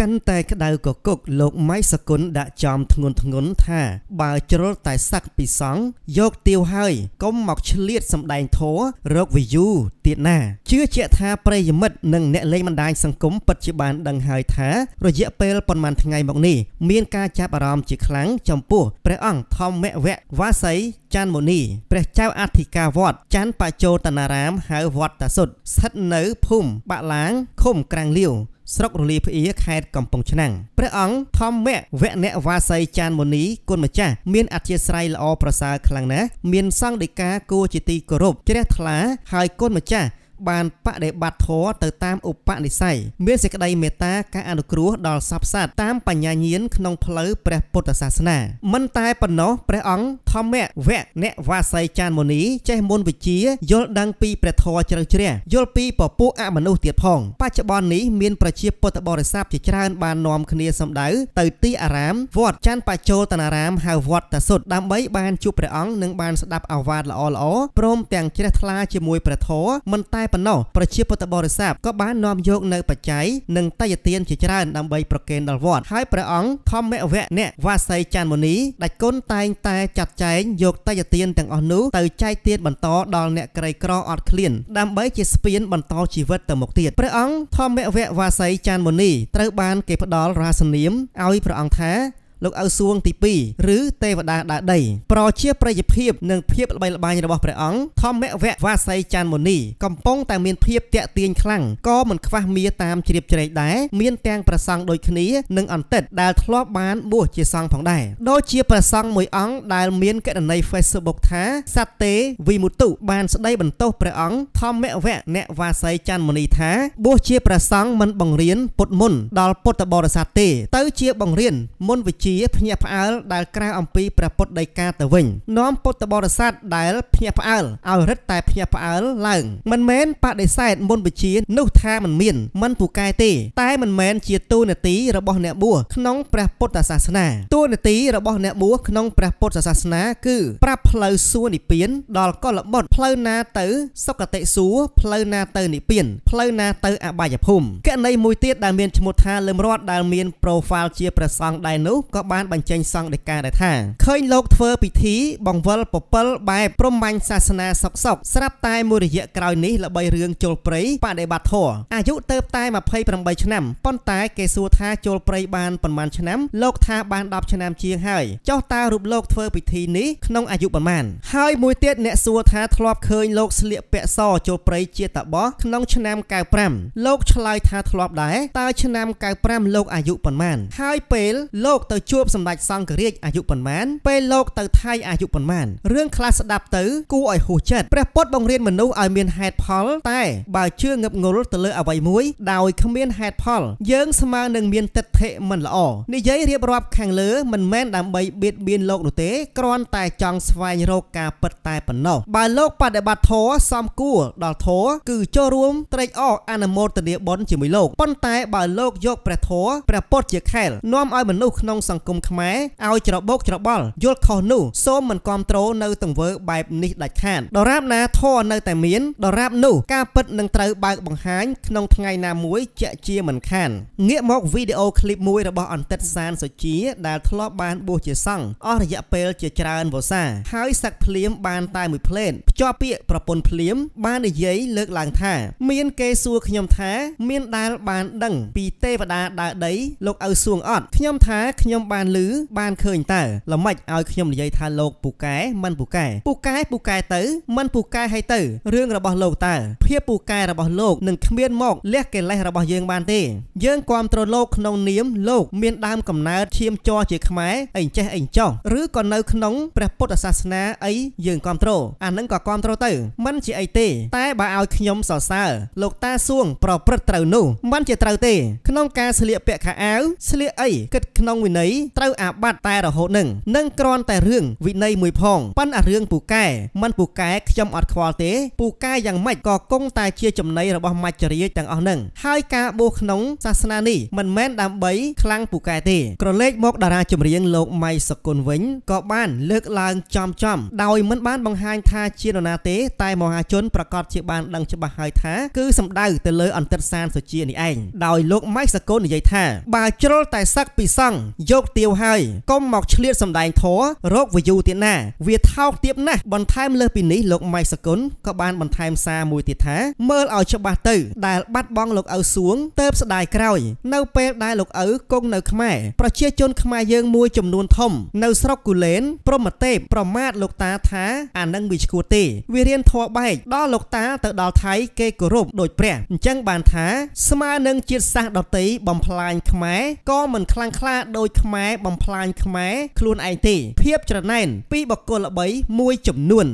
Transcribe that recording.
កាន់តែក្តៅកគុកលោកម៉ៃសគុណដាក់ចំធ្ងន់ធ្ងន់ថាបើជ្រុលតែស័កពីសង់យកទាវហើយ កុំមកឆ្លៀតសំដែងធัวរកវិយូទៀតណាជឿជាក់ថាប្រិយមិត្តនិងអ្នកលេងបណ្ដាញសង្គមពិតជាបាន ដឹងហើយថារយៈពេលប៉ុន្មានថ្ងៃមកនេះមានការចាប់អារម្មណ៍ជាខ្លាំងចំពោះព្រះអង្គធម្មវៈវ៉ាសីចាន់មូនីព្រះចៅអធិការវត្តចាន់បច្ចោតនារាមហៅវត្តតាសុទ្ធស្ថិតនៅភូមិបាក់ឡាងឃុំក្រាំងលាវស្រុករលីភៀខេត្តកំពង់ឆ្នាំងព្រះអង្គធម្មវៈអ្នកវាសីចានមុនីគុណម្ចាស់មានអធិស្ឋានល្អប្រសើរខ្លាំងណាស់មានសង្ឃដីកាគួរជាទីគោរពជ្រះថ្លាហើយគុណម្ចាស់បានបដិបត្តិធម៌ទៅតាមឧបនិស្ស័យមានសេចក្តីមេត្តាការអនុគ្រោះដល់សពសត្វតាមបញ្ញាញាណក្នុងផ្លូវព្រះ ពុទ្ធសាសនាមិនតែប៉ុណ្ណោះព្រះអង្គធម្មវៈអ្នកវាស័យចានមុនីចេះមុនវិជា យល់ដឹងពីព្រះធម៌ជ្រៅជ្រះយល់ពីពពួកអមនុស្សទៀតផងបច្ចុប្បន្ននេះមានប្រជាពុទ្ធបរិស័ទជាច្រើនបាននាំគ្នាសម្ដៅទៅទីអារាមវត្តច័ន្ទបច្ចោតនារាមហៅវត្តតាសុទ្ធដើម្បីបានជួបព្រះអង្គនិងបានស្ដាប់អាវាទល្អល្អព្រមទាំងជ្រះថ្លាជាមួយព្រះធម៌មិនតែប៉ុណ្ណោះប្រជាពុទ្ធបរិស័ទក៏បាននាំយកនៅ បច្ច័យនិងតយទានជាច្រើនដើម្បីប្រគេនដល់វត្ត ហើយព្រះអង្គធម្មវៈអ្នកវាសីច័ន្ទមុនីដាច់គុណតែងតែចាត់ចែងយកតយទានទាំងអស់នោះទៅចែកទានបន្តដល់អ្នកក្រីក្រអត់ឃ្លានដើម្បីជាស្ពានបន្តជីវិតទៅមុខទៀតព្រះអង្គធម្មវៈវាសីច័ន្ទមុនីត្រូវបាន គេផ្ដល់រាសនាមឲ្យព្រះអង្គថាលោកអ៊ៅសួងទី2ឬទេវតាដើរដី ប្រជា ប្រិយភាពនិងភាពល្បីល្បាញរបស់ព្រះអង្គធម្មវៈវាស័យច័ន្ទមុនីកំពុងតែមានភាពតាក់ទាញខ្លាំងក៏មិនខ្វះមាតាមជ្រាបជ្រែកដែរមានទាំងប្រសង់ដូចគ្នានិងអន្តិតដែលធ្លាប់បានបួសជាសង្ឃផងដែរដូចជាប្រសង់មួយអង្គដែលមានគណនី Facebook ថាសត្វទេវិមុតុបានស្ដីបន្ទោសព្រះអង្គធម្មវៈអ្នកវាស័យច័ន្ទមុនីថាបួសជាប្រសង់មិនបង្រៀនពុទ្ធមុនដល់ពុទ្ធបរិស័ទទេ ទៅជាបង្រៀនមុនវិជ្ជាជាភ្ញាក់ផ្អើលដែលក្រៅអំពីព្រះពុទ្ធដីកាទៅវិញនាំពុទ្ធបរិស័ទដែលភ្ញាក់ផ្អើលឲ្យរឹតតែភ្ញាក់ផ្អើលឡើង មិនមែនបដិសេធមុនបជានោះថាមិនមាន មិនពូកែទេ តែមិនមែនជាទូនាទីរបស់អ្នកបួសក្នុងព្រះពុទ្ធសាសនាទូនាទីរបស់អ្នកបួសក្នុងព្រះពុទ្ធសាសនាគឺប្រាប់ផ្លូវសួរនិព្វានដល់កុលបុត្រផ្លូវណា ទៅសុគតិសួរផ្លូវណាទៅនិព្វានផ្លូវណាទៅអបាយភូមិករណីមួយទៀតដែលមានឈ្មោះថាលឹមរតដែលមាន profile ជាព្រះសង្ឃដែរនោះក៏ក៏បានបញ្ចេញសង្ឃដីកាដែរថាឃើញលោកធ្វើ ពិធី បង្វិលពពិលបែបព្រំបាញ់សាសនាសុកសុកស្រាប់តែមួយរយៈក្រោយនេះល្បីរឿងចូលព្រៃបដិបត្តិធម៌អាយុទៅ តែ28ឆ្នាំប៉ុន្តែ គេសួរថាចូលព្រៃបានប៉ុន្មានឆ្នាំលោកថាបាន10ឆ្នាំជាងហើយចុះតើរូបលោកធ្វើពិធីនេះក្នុងអាយុប៉ុន្មានហើយមួយទៀតអ្នកសួរថាធ្លាប់ឃើញលោកស្លៀកពាក់សចូលព្រៃជាតបោះក្នុងឆ្នាំ95លោកឆ្លើយថាធ្លាប់ដែរតើឆ្នាំ95លោកអាយុប៉ុន្មាន ហើយពេលលោកទៅជួបសម្ដេចសង្ឃរាជអាយុប៉ុន្មានពេលលោកទៅថៃអាយុប៉ុន្មានរឿងខ្លះស្ដាប់ទៅគួរឲ្យហួសចិត្តព្រះពុទ្ធបង្រៀនមនុស្សឲ្យមានហេតុផល តែ បើជឿងឹបងល់ទៅលើអ្វីមួយដោយគ្មានហេតុផល យើងស្មើនឹងមានទិដ្ឋិមិនល្អនិយាយរៀបរាប់ខាងលើមិនមែនដើម្បីបៀតបៀនលោកនោះទេគ្រាន់តែចង់ស្វែងរកការពិតតែប៉ុណ្ណោះបើលោកបដិបត្តិធម៌សមគួរដល់ធម៌គឺចូលរួមត្រេកអរអនុមោទនាបុណ្យជាមួយលោកប៉ុន្តែបើលោកយកព្រះធម៌ព្រះពុទ្ធជាខែលនាំឲ្យមនុស្សក្នុងសង្គមង្គមខ្មែរឲ្យច្របូកច្របល់យល់ខុសនោះសូមមិនគ្រប់គ្រងនៅទង្វើបែបនេះដាច់ខាតដរាបណាធរនៅតែមានដរាបនោះ ការពិតនឹងត្រូវបើកបង្ហាញក្នុងថ្ងៃណាមួយជាក់ជាមិនខានងាកមកវីដេអូឃ្លីបមួយរបស់អន្តិតសានសុជា ដែលធ្លាប់បានបួសជាសង្ឃអស់រយៈពេលជាច្រើនវស្សាហើយសឹកភ្លាមបានតែមួយភ្លេតជាប់ពាក្យប្រពន្ធភ្លាមបាននិយាយលើកឡើងថាមានគេសួរខ្ញុំថាមានដាលបានដឹង ពីទេវតា ដើរដីលោកឪសួងអត់ខ្ញុំថាខ្ញុំបានឮបានឃើញតើល្មិចឲ្យខ្ញុំនិយាយថាលោកពូកែមិនពូកែពូកែពូកែទៅមិនពូកែហើយទៅរឿងរបស់លោកតើភាពពូកែរបស់លោកនឹងគ្មានមកលះកិលេសរបស់យើងបានទេយើងគ្រប់គ្រងលោកក្នុងនាមលោក មានដើមកំណើតឈាមជរជាខ្មែរអីចេះអីចោះឬក៏នៅក្នុងព្រះពុទ្ធសាសនាអីយើងគ្រប់គ្រងអានឹងក៏គ្រប់គ្រងទៅມັນជាអីទេតែបើឲ្យខ្ញុំសរសើរលោកតាសួងប្រព្រឹត្តត្រូវ នោះມັນជាត្រូវទេក្នុងការស្លៀកពាក់ខោអាវស្លៀកអីគិតក្នុងវិន័យត្រូវអាបត្តិតែរហូតនឹងនឹងគ្រាន់តែរឿងវិន័យមួយផងប៉ុន្តែរឿងពូកែມັນពូកែខ្ញុំអត់ខ្វល់ទេពូកែយ៉ាងម៉េចក៏គង់តែ ជាចំណីរបស់មច្ចរាជទាំងអស់នឹងហើយការបួសក្នុងសាសនានេះមិនមែនដើម្បីខ្លាំងពូកែទេក្រឡេកមកតារាចម្រៀងលោកម៉ៃសុគន្ធវិញក៏បានលើកឡើង ចំចំ ដោយមិនបានបង្ហាញថាជាននរណាទេតែមហាជនប្រកាសជាបានដឹងច្បាស់ហើយថាគឺសម្ដៅទៅលើ អន្តិតសានសុជានេះឯងដោយលោកម៉ៃសកលនិយាយថាបើជ្រុលតែសឹកពីសង់យកទាវហើយកុំមកឆ្លៀតសម្ដែងធររោគវយូទៀតណា វាថោកទៀតណាស់បន្ថែមលើសពីនេះលោកម៉ៃសកលក៏បានបន្ថែមសារមួយទៀតថាមើលឲ្យច្បាស់ទៅដែលបាត់បង់លោកឪសួងទៅស្ដាយក្រោយនៅពេលដែលលោកឪគង់នៅខ្មែរប្រជាជនខ្មែរយើងមួយចំនួនធំ នៅស្រុកគូលែនព្រមទេប្រមាថលោកតាថាអានឹងវាឈួតទេវារៀនធម៌បែកដល់លោកតា ទៅដល់ថៃគេគោរពដោយព្រះអញ្ចឹងបានថាស្មើនឹងជាតិសាសន៍ដតីបំផ្លាញខ្មែរក៏មិនខ្លាំងខ្លាដោយខ្មែរបំផ្លាញខ្មែរខ្លួនឯងទេភាពច្រណែនពីបកគលល្បីមួយចំនួន